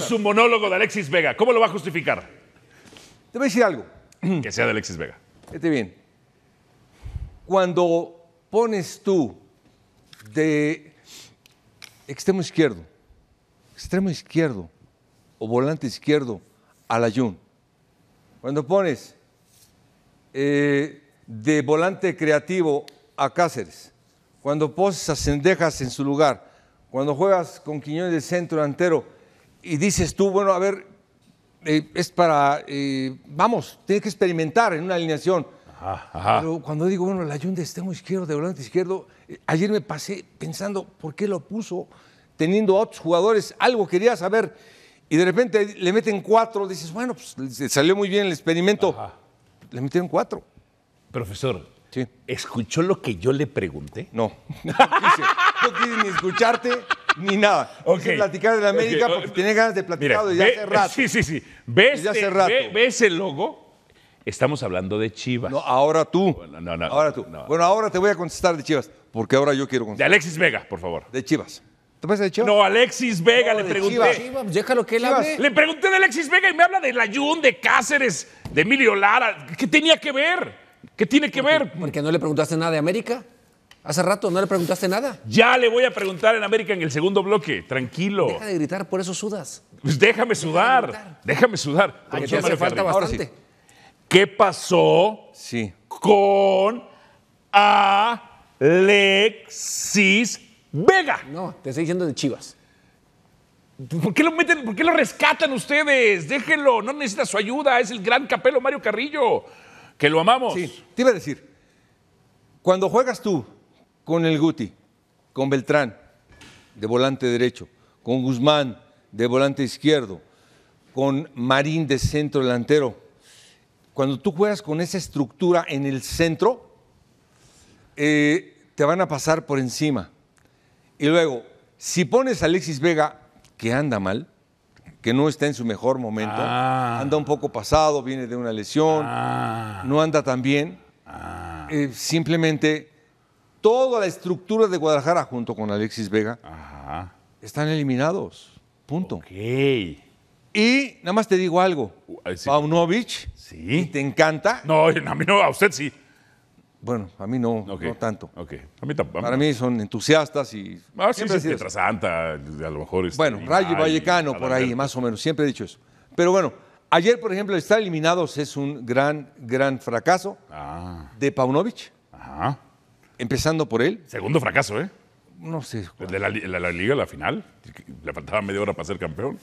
su monólogo de Alexis Vega. ¿Cómo lo va a justificar? Te voy a decir algo. Que sea de Alexis Vega. Vete bien. Cuando pones tú de extremo izquierdo, extremo izquierdo o volante izquierdo a ayun, cuando pones eh, de volante creativo a Cáceres, cuando poses a Cendejas en su lugar, cuando juegas con Quiñones de centro delantero y dices tú, bueno, a ver, eh, es para, eh, vamos, tienes que experimentar en una alineación. Ajá, Pero cuando digo, bueno, la yunda está muy izquierdo, de volante izquierdo, eh, ayer me pasé pensando, ¿por qué lo puso? Teniendo a otros jugadores, algo quería saber, y de repente le meten cuatro, dices, bueno, pues salió muy bien el experimento, le metieron cuatro. Profesor, ¿escuchó lo que yo le pregunté? No, no quieren ni escucharte ni nada. Okay. platicar de América porque oh, tiene ganas de platicar desde hace rato. Sí, sí, sí. ¿Ves, ¿Ves el logo? Estamos hablando de Chivas. No, ahora tú. Bueno, no, no, ahora tú. Bueno, ahora te voy a contestar de Chivas, porque ahora yo quiero contestar. De Alexis Vega, por favor. De Chivas. ¿Tú de Chivas? No, Alexis Vega, le pregunté. de Chivas, déjalo que él hable. Le pregunté de Alexis Vega y me habla de Layún, de Cáceres, de Emilio Lara. ¿Qué tenía que ver? ¿Qué tiene que ¿Por ver? Porque no le preguntaste nada de América. Hace rato no le preguntaste nada. Ya le voy a preguntar en América en el segundo bloque. Tranquilo. Deja de gritar, por eso sudas. Pues déjame sudar. déjame ah, sudar. Porque hace falta bastante. ¿Qué pasó con Alexis Vega? No, te estoy diciendo de Chivas. ¿Por qué lo meten? ¿Por qué lo rescatan ustedes? Déjenlo, no necesita su ayuda. Es el gran capelo Mario Carrillo, que lo amamos. Sí, te iba a decir, cuando juegas tú con el Guti, con Beltrán de volante derecho, con Guzmán de volante izquierdo, con Marín de centro delantero. Cuando tú juegas con esa estructura en el centro, eh, te van a pasar por encima. Y luego, si pones a Alexis Vega, que anda mal, que no está en su mejor momento, ah. anda un poco pasado, viene de una lesión, ah. no anda tan bien, ah. eh, simplemente toda la estructura de Guadalajara junto con Alexis Vega están eliminados. Punto. Ok. Y nada más te digo algo. Uh, Paunovic, ¿te encanta? No, a mí no, a usted sí. Bueno, a mí no, no tanto. Okay. A mí Para mí son entusiastas y. Ah, siempre sí, Trasanta, a lo mejor. Este, bueno, Rayo Vallecano, por ahí, más o menos. Siempre he dicho eso. Pero bueno, ayer, por ejemplo, estar eliminados es un gran, gran fracaso ah. de Paunovic. Ajá. Empezando por él. Segundo fracaso, ¿eh? No sé. de la, liga, la final. Le faltaba media hora para ser campeón.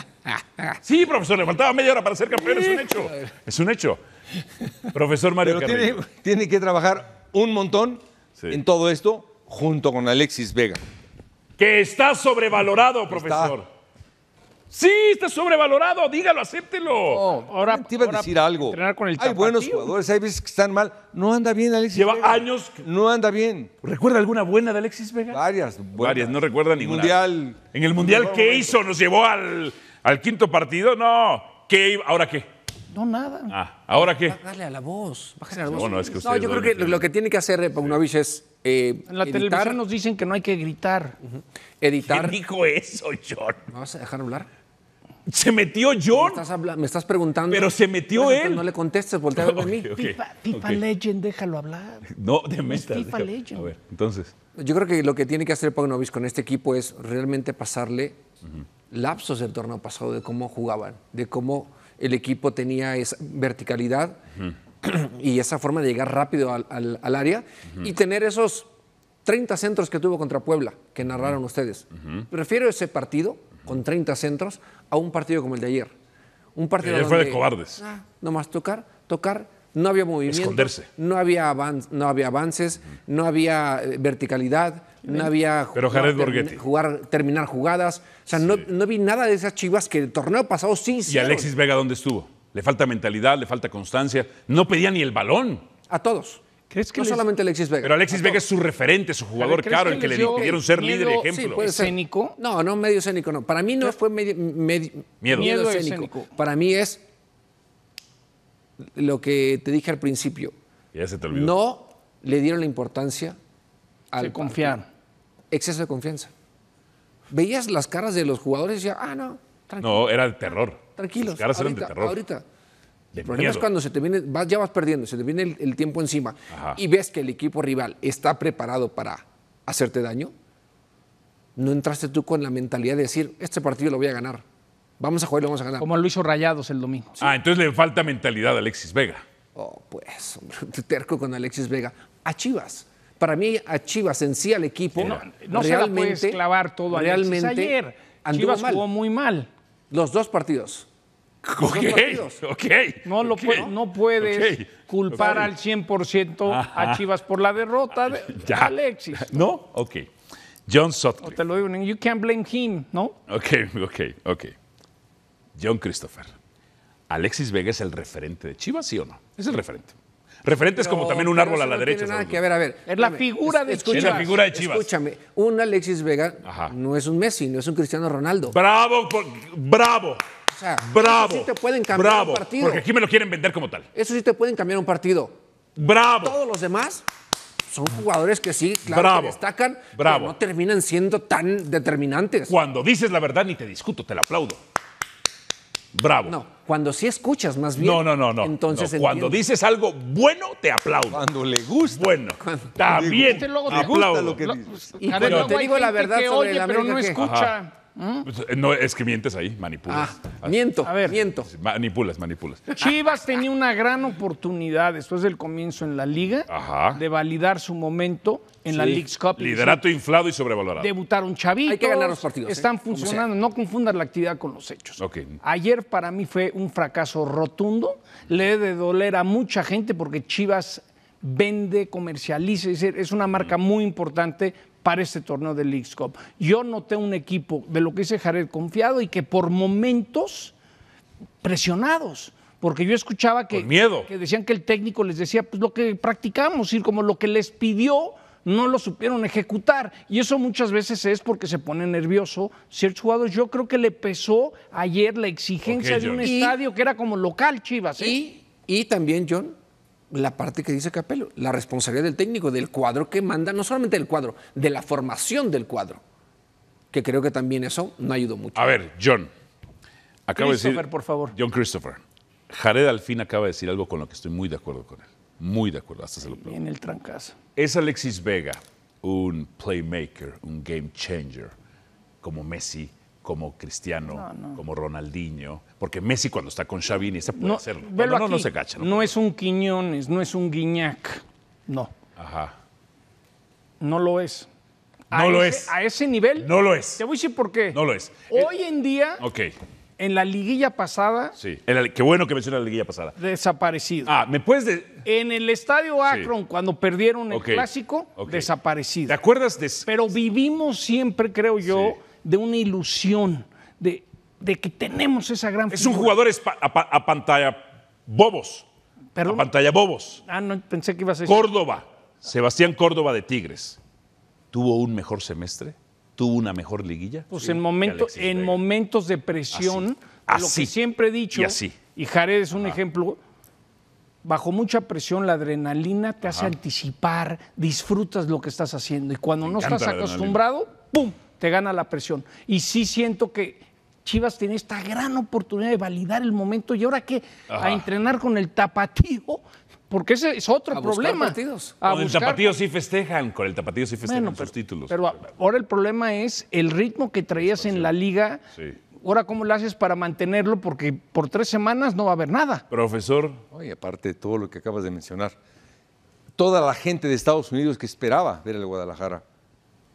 sí, profesor, le faltaba media hora para ser campeón. Es un hecho. Es un hecho. profesor Mario tiene, que trabajar un montón en todo esto junto con Alexis Vega. Que está sobrevalorado, profesor. Sí, está sobrevalorado, dígalo, acéptelo. No, ahora te iba a decir algo. hay buenos jugadores, hay veces que están mal. No anda bien Alexis Lleva años. No anda bien. ¿Recuerda alguna buena de Alexis Vega? Varias. Varias, no recuerda ninguna. Mundial. En el Mundial, ¿qué hizo? ¿Nos llevó al, al quinto partido? No. ¿Qué? ¿Ahora qué? No, nada. Ah, ¿ahora qué? Dale a la voz. Bájale a la voz. No, yo creo que lo que tiene que hacer eh, Paunovic es eh, en la televisión nos dicen que no hay que gritar. Editar. ¿Quién dijo eso, John? ¿No vas a dejar hablar? Se metió John. Me estás, preguntando. Pero se metió él. No le contestes, voltea a mí. pipa, Legend, déjalo hablar. No, de meta. Legend. A ver, entonces. Yo creo que lo que tiene que hacer Pognovis con este equipo es realmente pasarle lapsos del torneo pasado de cómo jugaban, de cómo el equipo tenía esa verticalidad y esa forma de llegar rápido al, área y tener esos 30 centros que tuvo contra Puebla, que narraron ustedes. Prefiero ese partido con 30 centros a un partido como el de ayer. Un partido fue de cobardes. Ah. nomás tocar, tocar, no había movimiento. Esconderse. No había, no había avances, no había eh, verticalidad, no había jugar, terminar jugadas. O sea, no, no, vi nada de esas chivas que el torneo pasado sí ¿Y Alexis Vega dónde estuvo? Le falta mentalidad, le falta constancia. No pedía ni el balón. A todos no solamente Alexis Vega. Pero Alexis Vega es su referente, su jugador caro, el que, le pidieron ser líder y ejemplo. ¿Escénico? No, no medio escénico, no. Para mí no fue medio, miedo, escénico. Para mí es lo que te dije al principio. Ya se te olvidó. No le dieron la importancia al confiar. Exceso de confianza. Veías las caras de los jugadores y decías, ah, no, No, era de terror. Tranquilos. Las caras eran de terror. Ahorita el problema es cuando se te viene, ya vas perdiendo, se te viene el, tiempo encima y ves que el equipo rival está preparado para hacerte daño. No entraste tú con la mentalidad de decir, este partido lo voy a ganar. Vamos a jugar y lo vamos a ganar. Como lo hizo Rayados el domingo. Ah, entonces le falta mentalidad a Alexis Vega. Oh, pues, hombre, terco con Alexis Vega. A Chivas para mí a Chivas en sí al equipo no, realmente, se clavar todo realmente Chivas jugó muy mal. Los dos partidos. Okay, okay, no, lo puedes culpar al 100% a Chivas por la derrota de Alexis. ¿No? Ok. John Sutcliffe. No te lo digo, you can't blame him, ¿no? Ok, ok, ok. John Christopher. Alexis Vega es el referente de Chivas, ¿sí o no? Es el referente. Referente es como también un árbol a la derecha. que, ver, a ver. Es la figura de Chivas. Es la figura de Chivas. Escúchame, un Alexis Vega no es un Messi, no es un Cristiano Ronaldo. Bravo, bravo bravo. sí te pueden cambiar un partido. Porque aquí me lo quieren vender como tal. Eso sí te pueden cambiar un partido. Bravo. Todos los demás son jugadores que sí, claro, que destacan, bravo. pero no terminan siendo tan determinantes. Cuando dices la verdad ni te discuto, te la aplaudo. Bravo. No, cuando sí escuchas más bien. No, no, no, no. Entonces cuando dices algo bueno, te aplaudo. Cuando le gusta. Bueno, también. Te aplaudo. Y te digo la verdad sobre pero no escucha. ¿Mm? Pues, eh, no, es que mientes ahí, manipulas. Ah, miento, a ver, miento. Manipulas, manipulas. Chivas tenía una gran oportunidad después del comienzo en la liga de validar su momento en la League's Cup. Liderato inflado y sobrevalorado. Debutaron Chavito. Hay que ganar los partidos. ¿eh? Están funcionando. No confundas la actividad con los hechos. Ayer para mí fue un fracaso rotundo. Le he de doler a mucha gente porque Chivas vende, comercializa. Es, una marca muy importante para este torneo del League's Cup. Yo noté un equipo de lo que dice Jared confiado y que por momentos presionados. Porque yo escuchaba que, que decían que el técnico les decía, pues lo que practicamos, ir como lo que les pidió, no lo supieron ejecutar. Y eso muchas veces es porque se pone nervioso ciertos jugadores. Yo creo que le pesó ayer la exigencia de un estadio que era como local, Chivas. ¿eh? y también, John, la parte que dice Capello, la responsabilidad del técnico, del cuadro que manda, no solamente del cuadro, de la formación del cuadro, que creo que también eso no ayudó mucho. A ver, John, acaba de decir... por favor. John Christopher, Jared al fin acaba de decir algo con lo que estoy muy de acuerdo con él, muy de acuerdo, hasta se lo En el trancazo. Es Alexis Vega, un playmaker, un game changer, como Messi, como Cristiano, como Ronaldinho, porque Messi cuando está con Xavi ese puede no, hacerlo. no, se cacha. No, es un Quiñones, no es un Guiñac. No. Ajá. No lo es. no lo es. A ese nivel. No lo es. Te voy a decir por qué. No lo es. Hoy en día. Ok. En la liguilla pasada. Sí. qué bueno que mencionas la liguilla pasada. Desaparecido. Ah, ¿me puedes.? En el estadio Akron, cuando perdieron el clásico, desaparecido. ¿Te acuerdas de.? Pero vivimos siempre, creo yo de una ilusión, de, que tenemos esa gran. Es un jugador a, pantalla bobos. ¿Perdón? A pantalla bobos. Ah, no, pensé que ibas a decir. Córdoba, Sebastián Córdoba de Tigres. ¿Tuvo un mejor semestre? ¿Tuvo una mejor liguilla? Pues en, en momentos de presión, así, lo que siempre he dicho, y, así. y Jared es un ejemplo, bajo mucha presión la adrenalina te hace anticipar, disfrutas lo que estás haciendo y cuando no estás acostumbrado, ¡pum! te gana la presión. Y sí siento que Chivas tiene esta gran oportunidad de validar el momento y ahora qué? a entrenar con el tapatío, porque ese es otro a problema. Partidos. con el tapatío sí festejan, con el tapatío sí festejan títulos. Pero ahora el problema es el ritmo que traías en la liga. Ahora, ¿cómo lo haces para mantenerlo? Porque por tres semanas no va a haber nada. Profesor. Oye, aparte de todo lo que acabas de mencionar, toda la gente de Estados Unidos que esperaba ver el Guadalajara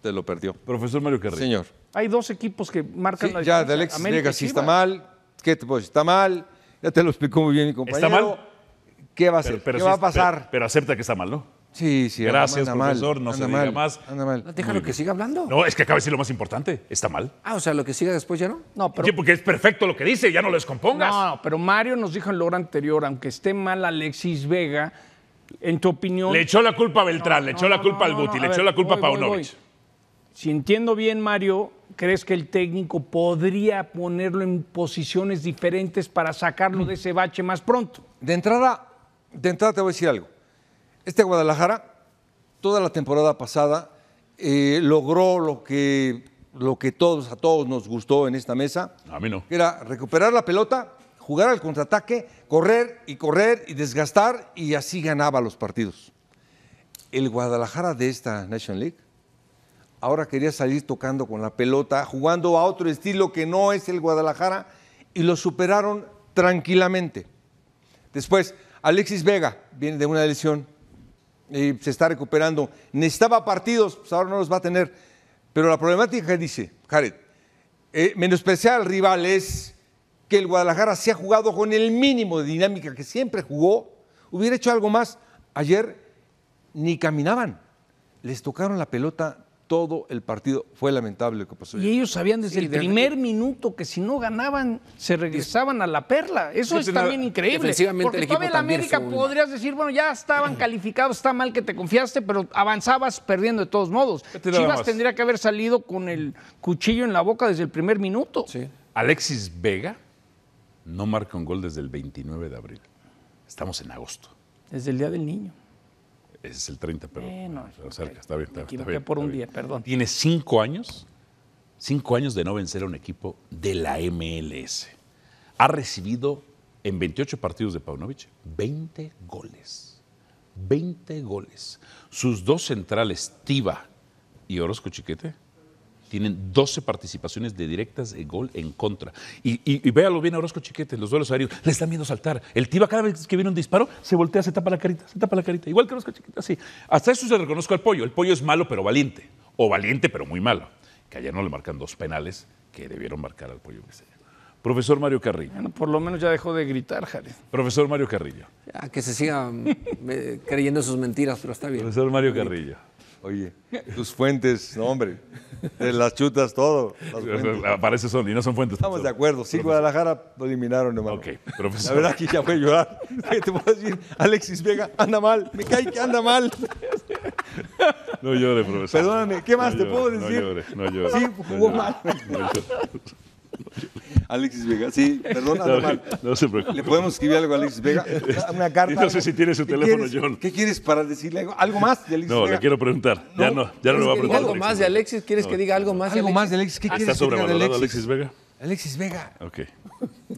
te lo perdió. Profesor Mario Carrillo. Señor. Hay dos equipos que marcan sí, Ya, de Alexis Vega, si está mal, ¿qué te decir? Está mal, ya te lo explicó muy bien mi compañero. ¿Está mal? ¿Qué va a hacer? ¿Qué va a pasar? Pero, acepta que está mal, ¿no? Sí, sí. Gracias, profesor. no se diga mal, más. Anda mal. Pues déjalo que siga hablando. No, es que acaba de decir lo más importante. Está mal. Ah, o sea, lo que siga después ya no. No, pero. Sí, porque es perfecto lo que dice, ya no lo descompongas. No, pero Mario nos dijo en la hora anterior, aunque esté mal Alexis Vega, en tu opinión. Le echó la culpa a Beltrán, le echó la culpa al Guti, le echó la culpa a Paunovic. Si entiendo bien, Mario, ¿crees que el técnico podría ponerlo en posiciones diferentes para sacarlo de ese bache más pronto? De entrada, de entrada te voy a decir algo. Este Guadalajara, toda la temporada pasada, eh, logró lo que, lo que todos, a todos nos gustó en esta mesa. A mí no. Que era recuperar la pelota, jugar al contraataque, correr y correr y desgastar, y así ganaba los partidos. El Guadalajara de esta National League ahora quería salir tocando con la pelota, jugando a otro estilo que no es el Guadalajara, y lo superaron tranquilamente. Después, Alexis Vega viene de una lesión y se está recuperando. Necesitaba partidos, pues ahora no los va a tener. Pero la problemática dice, Jared, eh, menospreciar rival es que el Guadalajara se ha jugado con el mínimo de dinámica que siempre jugó, hubiera hecho algo más. Ayer ni caminaban, les tocaron la pelota todo el partido. Fue lamentable lo que pasó. Y ellos sabían desde el primer minuto que si no ganaban, se regresaban a la perla. Eso es, también increíble. Porque todavía América podrías decir, bueno, ya estaban calificados, está mal que te confiaste, pero avanzabas perdiendo de todos modos. Chivas tendría que haber salido con el cuchillo en la boca desde el primer minuto. Alexis Vega no marca un gol desde el 29 de abril. Estamos en agosto. Desde el Día del Niño es el 30, pero cerca, eh, está bien. por un perdón. Tiene cinco años, cinco años de no vencer a un equipo de la MLS. Ha recibido en 28 partidos de Paunovic 20 goles. 20 goles. Sus dos centrales, Tiva y Orozco Chiquete, tienen 12 participaciones de directas de gol en contra. Y, y, véalo bien a Orozco Chiquete, los duelos aéreos, le están viendo saltar. El Tiba cada vez que viene un disparo, se voltea, se tapa la carita, se tapa la carita. Igual que Orozco Chiquete, así. Hasta eso se reconozco al pollo. El pollo es malo pero valiente, o valiente pero muy malo. Que allá no le marcan dos penales que debieron marcar al pollo Profesor Mario Carrillo. Bueno, por lo menos ya dejó de gritar, Jared. Profesor Mario Carrillo. que se siga eh, creyendo sus mentiras, pero está bien. Profesor Mario Carrillo. Oye, tus fuentes, no, hombre, las chutas todo. Las ah, son, y no son fuentes. Estamos de acuerdo. Sí, Guadalajara lo eliminaron, hermano. Ok, profesor. La verdad que ya fue llorar. te puedo decir? Alexis Vega anda mal. Me cae que anda mal. No llore, profesor. Perdóname, ¿qué más te puedo decir? No llore, no llore. Sí, jugó mal. Alexis Vega, sí, perdón, no, no se preocupe. ¿Le podemos escribir algo a Alexis Vega? Una carta. no sé si tiene su teléfono, John. ¿Qué quieres para decirle algo, ¿Algo más de Alexis Vega? No, le quiero preguntar. Ya no, ya no le voy a preguntar. ¿Algo más de Alexis? ¿Quieres que diga algo más ¿Algo más de Alexis? ¿Qué quieres que diga de Alexis? Alexis Vega? Alexis Vega. Ok.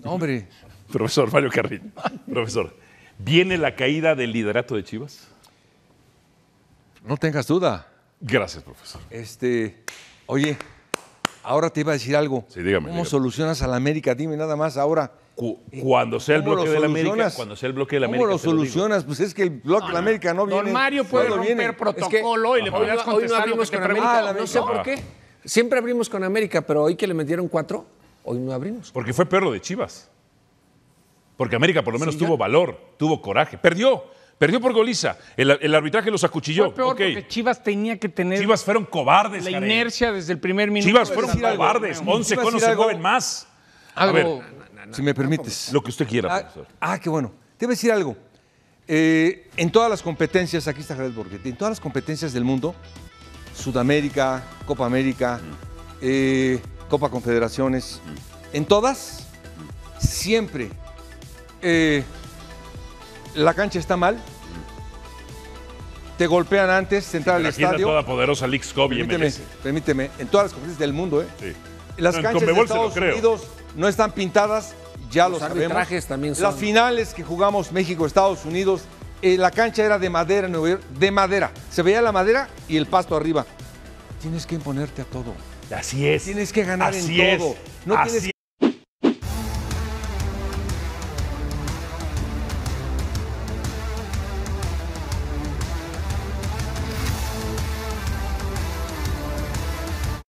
Hombre. Profesor Mario Carrillo. Profesor, ¿viene la caída del liderato de Chivas? No tengas duda. Gracias, profesor. Este, oye, Ahora te iba a decir algo. Sí, dígame. ¿Cómo solucionas a la América? Dime nada más ahora. cuando sea el bloque de la América, cuando sea el bloque de la América. ¿Cómo lo solucionas? pues es que el bloque de la ah, América no viene. Don Mario puede romper protocolo y le podrías contestar hoy que América, ah, no sé por qué. Siempre abrimos con América, pero hoy que le metieron cuatro, hoy no abrimos. Porque fue perro de Chivas. Porque América por lo menos tuvo valor, tuvo coraje. Perdió, Perdió por goliza. El, arbitraje los acuchilló. Fue peor Chivas tenía que tener. Chivas fueron cobardes. La inercia desde el primer minuto. Chivas fueron cobardes. 11 conos se joven más. a ver, si me permites. Lo que usted quiera, ah, Ah, qué bueno. Te voy a decir algo. Eh, en todas las competencias, aquí está Jared Borgetti, en todas las competencias del mundo, Sudamérica, Copa América, eh, Copa Confederaciones, en todas, siempre eh, la cancha está mal, te golpean antes de entrar al estadio. toda poderosa League permíteme, permíteme, en todas las competencias del mundo, ¿eh? Sí. Las canchas de Estados Unidos no están pintadas, ya Los lo sabemos. También son... Las finales que jugamos México-Estados Unidos, eh, la cancha era de madera, de madera. Se veía la madera y el pasto arriba. Tienes que imponerte a todo. Así es. Tienes que ganar en todo. No Así tienes